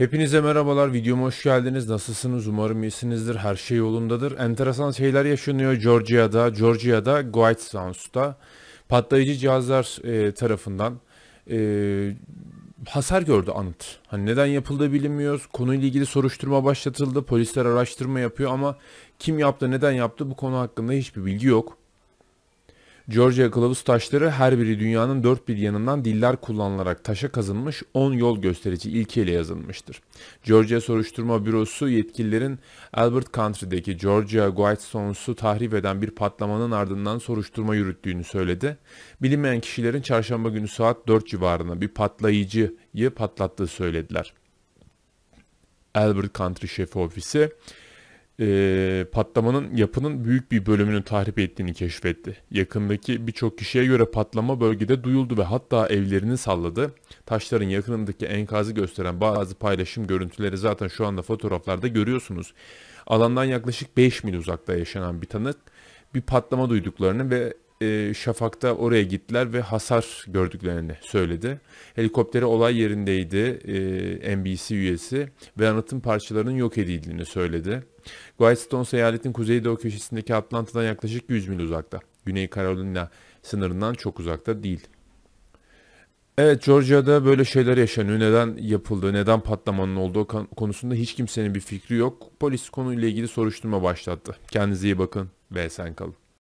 Hepinize merhabalar, videoma hoş geldiniz. Nasılsınız? Umarım iyisinizdir, her şey yolundadır. Enteresan şeyler yaşanıyor Georgia'da, Georgia'da, Guidestones'ta. Patlayıcı cihazlar e, tarafından e, hasar gördü anıt. Hani neden yapıldığı bilinmiyor. Konuyla ilgili soruşturma başlatıldı. Polisler araştırma yapıyor ama kim yaptı, neden yaptı bu konu hakkında hiçbir bilgi yok. Georgia kılavuz taşları her biri dünyanın dört bir yanından diller kullanılarak taşa kazınmış 10 yol gösterici ilkeyle yazılmıştır. Georgia Soruşturma Bürosu yetkililerin Albert County'deki Georgia Guidestones'u tahrip eden bir patlamanın ardından soruşturma yürüttüğünü söyledi. Bilinmeyen kişilerin çarşamba günü saat 4 civarında bir patlayıcıyı patlattığı söylediler. Albert County şefi ofisi e, patlamanın yapının büyük bir bölümünü tahrip ettiğini keşfetti. Yakındaki birçok kişiye göre patlama bölgede duyuldu ve hatta evlerini salladı. Taşların yakınındaki enkazı gösteren bazı paylaşım görüntüleri zaten şu anda fotoğraflarda görüyorsunuz. Alandan yaklaşık 5 mil uzakta yaşanan bir tanık bir patlama duyduklarını ve e, Şafak'ta oraya gittiler ve hasar gördüklerini söyledi. Helikopteri olay yerindeydi e, NBC üyesi ve anıtın parçalarının yok edildiğini söyledi. Guidestones eyaletin kuzeydoğu köşesindeki Atlanta'dan yaklaşık 100 mil uzakta. Güney Carolina sınırından çok uzakta değil. Evet Georgia'da böyle şeyler yaşanıyor. Neden yapıldı, neden patlamanın olduğu konusunda hiç kimsenin bir fikri yok. Polis konuyla ilgili soruşturma başlattı. Kendinize iyi bakın ve sen kalın.